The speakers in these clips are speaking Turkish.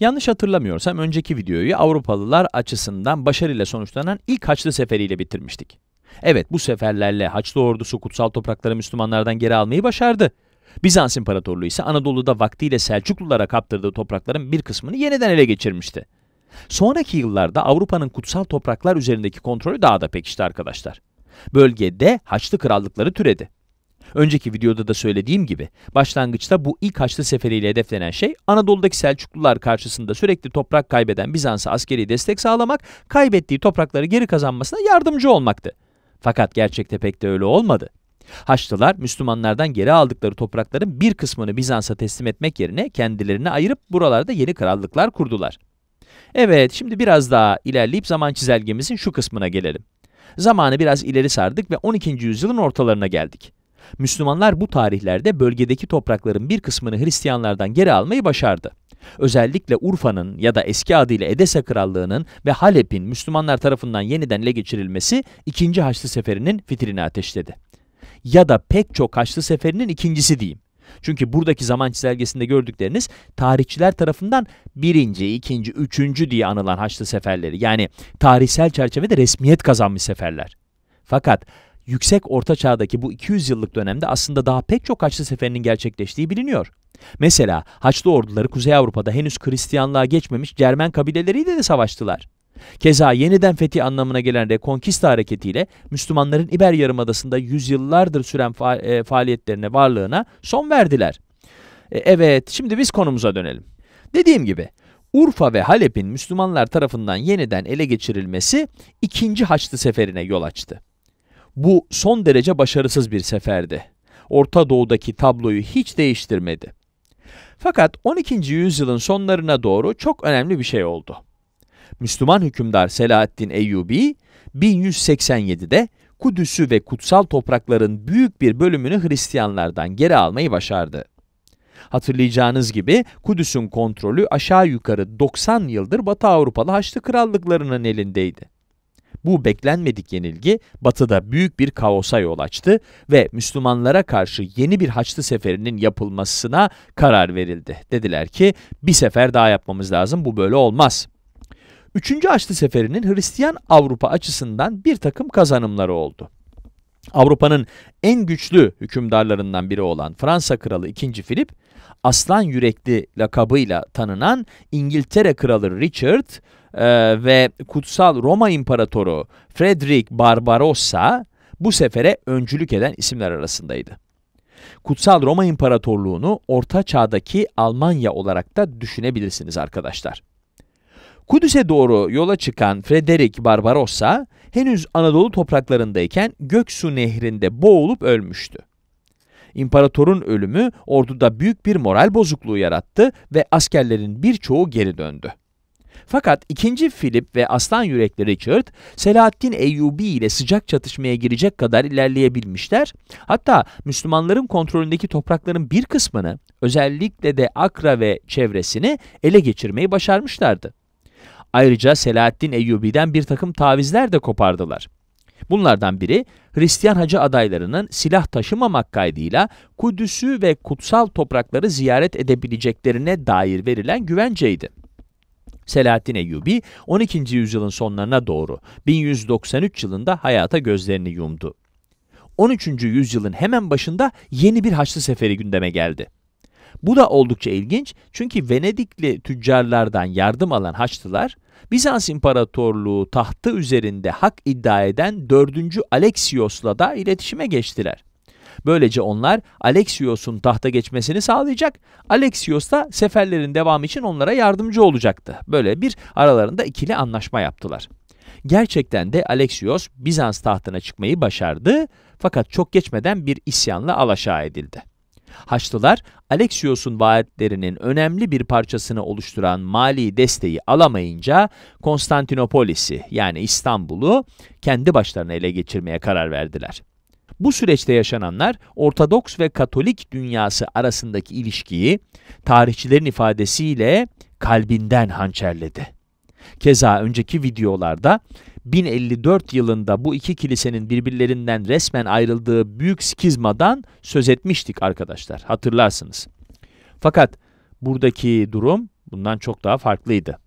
Yanlış hatırlamıyorsam önceki videoyu Avrupalılar açısından başarıyla sonuçlanan ilk Haçlı Seferi'yle bitirmiştik. Evet bu seferlerle Haçlı ordusu kutsal toprakları Müslümanlardan geri almayı başardı. Bizans İmparatorluğu ise Anadolu'da vaktiyle Selçuklulara kaptırdığı toprakların bir kısmını yeniden ele geçirmişti. Sonraki yıllarda Avrupa'nın kutsal topraklar üzerindeki kontrolü daha da pekişti arkadaşlar. Bölgede Haçlı krallıkları türedi. Önceki videoda da söylediğim gibi başlangıçta bu ilk Haçlı Seferi'yle hedeflenen şey Anadolu'daki Selçuklular karşısında sürekli toprak kaybeden Bizans'a askeri destek sağlamak, kaybettiği toprakları geri kazanmasına yardımcı olmaktı. Fakat gerçekte pek de öyle olmadı. Haçlılar Müslümanlardan geri aldıkları toprakların bir kısmını Bizans'a teslim etmek yerine kendilerine ayırıp buralarda yeni krallıklar kurdular. Evet, şimdi biraz daha ilerleyip zaman çizelgemizin şu kısmına gelelim. Zamanı biraz ileri sardık ve 12. yüzyılın ortalarına geldik. Müslümanlar bu tarihlerde bölgedeki toprakların bir kısmını Hristiyanlardan geri almayı başardı. Özellikle Urfa'nın ya da eski adıyla Edesa Krallığı'nın ve Halep'in Müslümanlar tarafından yeniden ele geçirilmesi 2. Haçlı Seferi'nin fitilini ateşledi. Ya da pek çok Haçlı Seferi'nin ikincisi diyeyim. Çünkü buradaki zaman çizelgesinde gördükleriniz tarihçiler tarafından birinci, ikinci, üçüncü diye anılan Haçlı seferleri. Yani tarihsel çerçevede resmiyet kazanmış seferler. Fakat yüksek orta çağdaki bu 200 yıllık dönemde aslında daha pek çok Haçlı seferinin gerçekleştiği biliniyor. Mesela Haçlı orduları Kuzey Avrupa'da henüz Hristiyanlığa geçmemiş Cermen kabileleriyle de savaştılar. Keza yeniden fethi anlamına gelen Reconquista hareketiyle Müslümanların İber Yarımadası'nda yüzyıllardır süren fa e, faaliyetlerine, varlığına son verdiler. E, evet, şimdi biz konumuza dönelim. Dediğim gibi Urfa ve Halep'in Müslümanlar tarafından yeniden ele geçirilmesi 2. Haçlı Seferi'ne yol açtı. Bu son derece başarısız bir seferdi. Orta Doğu'daki tabloyu hiç değiştirmedi. Fakat 12. yüzyılın sonlarına doğru çok önemli bir şey oldu. Müslüman hükümdar Selahaddin Eyyubi 1187'de Kudüs'ü ve kutsal toprakların büyük bir bölümünü Hristiyanlardan geri almayı başardı. Hatırlayacağınız gibi Kudüs'ün kontrolü aşağı yukarı 90 yıldır Batı Avrupalı Haçlı krallıklarının elindeydi. Bu beklenmedik yenilgi batıda büyük bir kaosa yol açtı ve Müslümanlara karşı yeni bir Haçlı Seferi'nin yapılmasına karar verildi. Dediler ki bir sefer daha yapmamız lazım bu böyle olmaz. Üçüncü Haçlı Seferi'nin Hristiyan Avrupa açısından bir takım kazanımları oldu. Avrupa'nın en güçlü hükümdarlarından biri olan Fransa Kralı 2. Filip, aslan yürekli lakabıyla tanınan İngiltere kralı Richard e, ve kutsal Roma İmparatoru Frederick Barbarossa bu sefere öncülük eden isimler arasındaydı. Kutsal Roma İmparatorluğunu Orta Çağ'daki Almanya olarak da düşünebilirsiniz arkadaşlar. Kudüs'e doğru yola çıkan Frederick Barbarossa henüz Anadolu topraklarındayken Göksu Nehri'nde boğulup ölmüştü. İmparatorun ölümü orduda büyük bir moral bozukluğu yarattı ve askerlerin birçoğu geri döndü. Fakat 2. Filip ve Aslan Yürekli Richard, Selahaddin Eyyubi ile sıcak çatışmaya girecek kadar ilerleyebilmişler. Hatta Müslümanların kontrolündeki toprakların bir kısmını, özellikle de Akra ve çevresini ele geçirmeyi başarmışlardı. Ayrıca Selahaddin Eyyubi'den bir takım tavizler de kopardılar. Bunlardan biri Hristiyan hacı adaylarının silah taşımamak kaydıyla Kudüs'ü ve kutsal toprakları ziyaret edebileceklerine dair verilen güvenceydi. Selahaddin Eyyubi 12. yüzyılın sonlarına doğru 1193 yılında hayata gözlerini yumdu. 13. yüzyılın hemen başında yeni bir Haçlı Seferi gündeme geldi. Bu da oldukça ilginç çünkü Venedikli tüccarlardan yardım alan Haçlılar, Bizans İmparatorluğu tahtı üzerinde hak iddia eden 4. Alexios'la da iletişime geçtiler. Böylece onlar Alexios'un tahta geçmesini sağlayacak, Alexios da seferlerin devamı için onlara yardımcı olacaktı. Böyle bir aralarında ikili anlaşma yaptılar. Gerçekten de Alexios Bizans tahtına çıkmayı başardı fakat çok geçmeden bir isyanla alaşağı edildi. Haçlılar Alexios'un vaatlerinin önemli bir parçasını oluşturan mali desteği alamayınca Konstantinopolis'i yani İstanbul'u kendi başlarına ele geçirmeye karar verdiler. Bu süreçte yaşananlar Ortodoks ve Katolik dünyası arasındaki ilişkiyi tarihçilerin ifadesiyle kalbinden hançerledi. Keza önceki videolarda 1054 yılında bu iki kilisenin birbirlerinden resmen ayrıldığı büyük skizmadan söz etmiştik arkadaşlar. Hatırlarsınız. Fakat buradaki durum bundan çok daha farklıydı.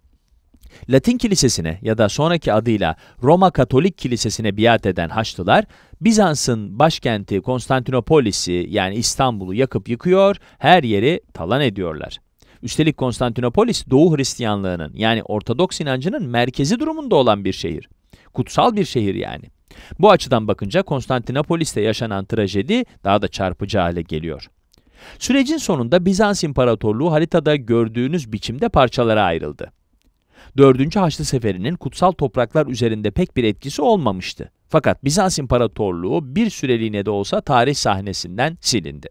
Latin Kilisesi'ne ya da sonraki adıyla Roma Katolik Kilisesi'ne biat eden Haçlılar, Bizans'ın başkenti Konstantinopolis'i yani İstanbul'u yakıp yıkıyor, her yeri talan ediyorlar. Üstelik Konstantinopolis Doğu Hristiyanlığının yani Ortodoks inancının merkezi durumunda olan bir şehir. Kutsal bir şehir yani. Bu açıdan bakınca Konstantinopolis'te yaşanan trajedi daha da çarpıcı hale geliyor. Sürecin sonunda Bizans İmparatorluğu haritada gördüğünüz biçimde parçalara ayrıldı. 4. Haçlı Seferi'nin kutsal topraklar üzerinde pek bir etkisi olmamıştı. Fakat Bizans İmparatorluğu bir süreliğine de olsa tarih sahnesinden silindi.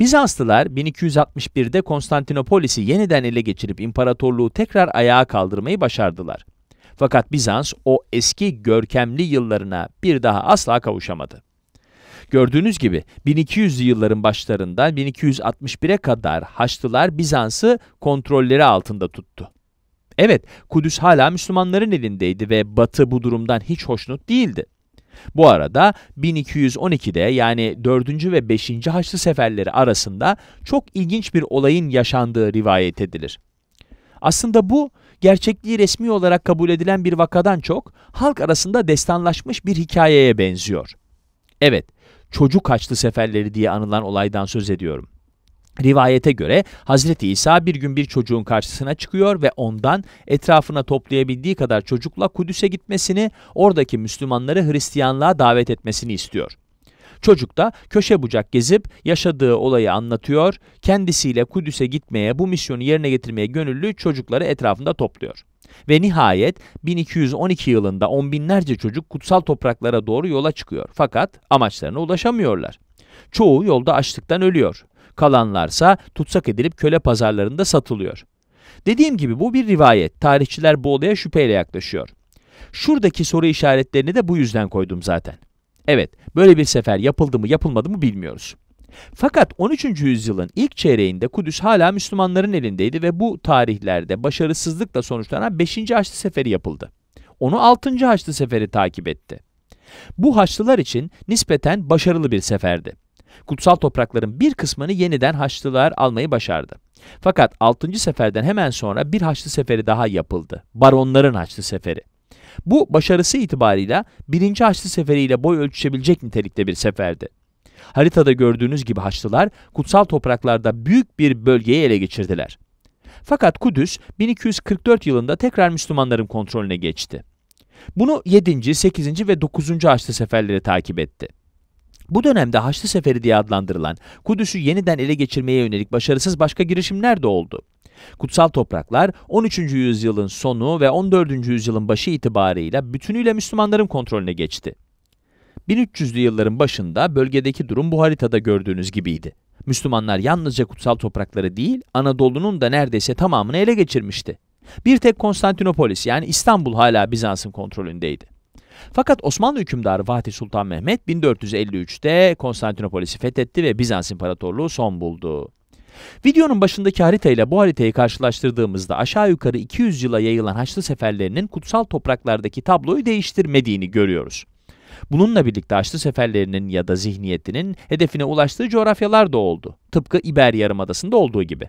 Bizanslılar 1261'de Konstantinopolis'i yeniden ele geçirip imparatorluğu tekrar ayağa kaldırmayı başardılar. Fakat Bizans o eski görkemli yıllarına bir daha asla kavuşamadı. Gördüğünüz gibi 1200'lü yılların başlarından 1261'e kadar Haçlılar Bizans'ı kontrolleri altında tuttu. Evet, Kudüs hala Müslümanların elindeydi ve Batı bu durumdan hiç hoşnut değildi. Bu arada 1212'de yani 4. ve 5. Haçlı seferleri arasında çok ilginç bir olayın yaşandığı rivayet edilir. Aslında bu gerçekliği resmi olarak kabul edilen bir vakadan çok halk arasında destanlaşmış bir hikayeye benziyor. Evet, çocuk haçlı seferleri diye anılan olaydan söz ediyorum. Rivayete göre Hazreti İsa bir gün bir çocuğun karşısına çıkıyor ve ondan etrafına toplayabildiği kadar çocukla Kudüs'e gitmesini, oradaki Müslümanları Hristiyanlığa davet etmesini istiyor. Çocuk da köşe bucak gezip yaşadığı olayı anlatıyor, kendisiyle Kudüs'e gitmeye, bu misyonu yerine getirmeye gönüllü çocukları etrafında topluyor. Ve nihayet 1212 yılında on binlerce çocuk kutsal topraklara doğru yola çıkıyor. Fakat amaçlarına ulaşamıyorlar. Çoğu yolda açlıktan ölüyor. Kalanlarsa tutsak edilip köle pazarlarında satılıyor. Dediğim gibi bu bir rivayet. Tarihçiler bu olaya şüpheyle yaklaşıyor. Şuradaki soru işaretlerini de bu yüzden koydum zaten. Evet, böyle bir sefer yapıldı mı yapılmadı mı bilmiyoruz. Fakat 13. yüzyılın ilk çeyreğinde Kudüs hala Müslümanların elindeydi ve bu tarihlerde başarısızlıkla sonuçlanan 5. Haçlı Seferi yapıldı. Onu 6. Haçlı Seferi takip etti. Bu Haçlılar için nispeten başarılı bir seferdi. Kutsal toprakların bir kısmını yeniden Haçlılar almayı başardı. Fakat 6. seferden hemen sonra bir Haçlı Seferi daha yapıldı. Baronların Haçlı Seferi. Bu başarısı itibarıyla birinci Haçlı Seferi ile boy ölçüşebilecek nitelikte bir seferdi. Haritada gördüğünüz gibi Haçlılar kutsal topraklarda büyük bir bölgeyi ele geçirdiler. Fakat Kudüs 1244 yılında tekrar Müslümanların kontrolüne geçti. Bunu 7., 8. ve 9. Haçlı Seferleri takip etti. Bu dönemde Haçlı Seferi diye adlandırılan Kudüs'ü yeniden ele geçirmeye yönelik başarısız başka girişimler de oldu. Kutsal topraklar 13. yüzyılın sonu ve 14. yüzyılın başı itibarıyla bütünüyle Müslümanların kontrolüne geçti. 1300'lü yılların başında bölgedeki durum bu haritada gördüğünüz gibiydi. Müslümanlar yalnızca kutsal toprakları değil, Anadolu'nun da neredeyse tamamını ele geçirmişti. Bir tek Konstantinopolis yani İstanbul hala Bizans'ın kontrolündeydi. Fakat Osmanlı hükümdarı Fatih Sultan Mehmet 1453'te Konstantinopolis'i fethetti ve Bizans İmparatorluğu son buldu. Videonun başındaki haritayla bu haritayı karşılaştırdığımızda aşağı yukarı 200 yıla yayılan Haçlı seferlerinin kutsal topraklardaki tabloyu değiştirmediğini görüyoruz. Bununla birlikte Haçlı seferlerinin ya da zihniyetinin hedefine ulaştığı coğrafyalar da oldu. Tıpkı İber Yarımadası'nda olduğu gibi.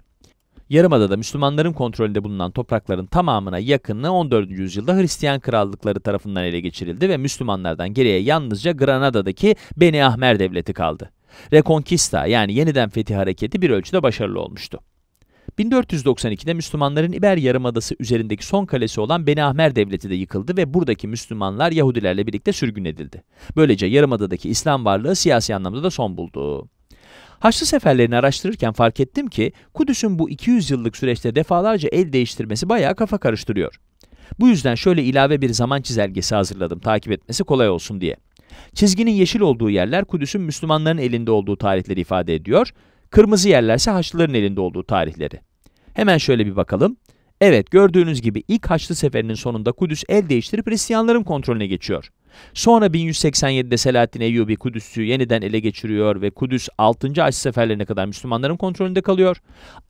Yarımada'da Müslümanların kontrolünde bulunan toprakların tamamına yakını 14. yüzyılda Hristiyan krallıkları tarafından ele geçirildi ve Müslümanlardan geriye yalnızca Granada'daki Beni Ahmer Devleti kaldı. Reconquista yani yeniden fetih hareketi bir ölçüde başarılı olmuştu. 1492'de Müslümanların İber Yarımadası üzerindeki son kalesi olan Beni Ahmer Devleti de yıkıldı ve buradaki Müslümanlar Yahudilerle birlikte sürgün edildi. Böylece Yarımada'daki İslam varlığı siyasi anlamda da son buldu. Haçlı seferlerini araştırırken fark ettim ki Kudüs'ün bu 200 yıllık süreçte defalarca el değiştirmesi bayağı kafa karıştırıyor. Bu yüzden şöyle ilave bir zaman çizelgesi hazırladım takip etmesi kolay olsun diye. Çizginin yeşil olduğu yerler Kudüs'ün Müslümanların elinde olduğu tarihleri ifade ediyor, kırmızı yerlerse Haçlıların elinde olduğu tarihleri. Hemen şöyle bir bakalım. Evet gördüğünüz gibi ilk Haçlı Seferi'nin sonunda Kudüs el değiştirip Hristiyanların kontrolüne geçiyor. Sonra 1187'de Selahaddin Eyyubi Kudüs'ü yeniden ele geçiriyor ve Kudüs 6. Haçlı Seferlerine kadar Müslümanların kontrolünde kalıyor.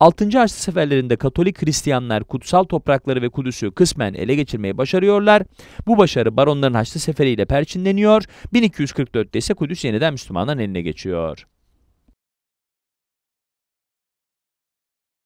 6. Haçlı Seferlerinde Katolik Hristiyanlar kutsal toprakları ve Kudüs'ü kısmen ele geçirmeyi başarıyorlar. Bu başarı baronların Haçlı Seferi ile perçinleniyor. 1244'te ise Kudüs yeniden Müslümanların eline geçiyor.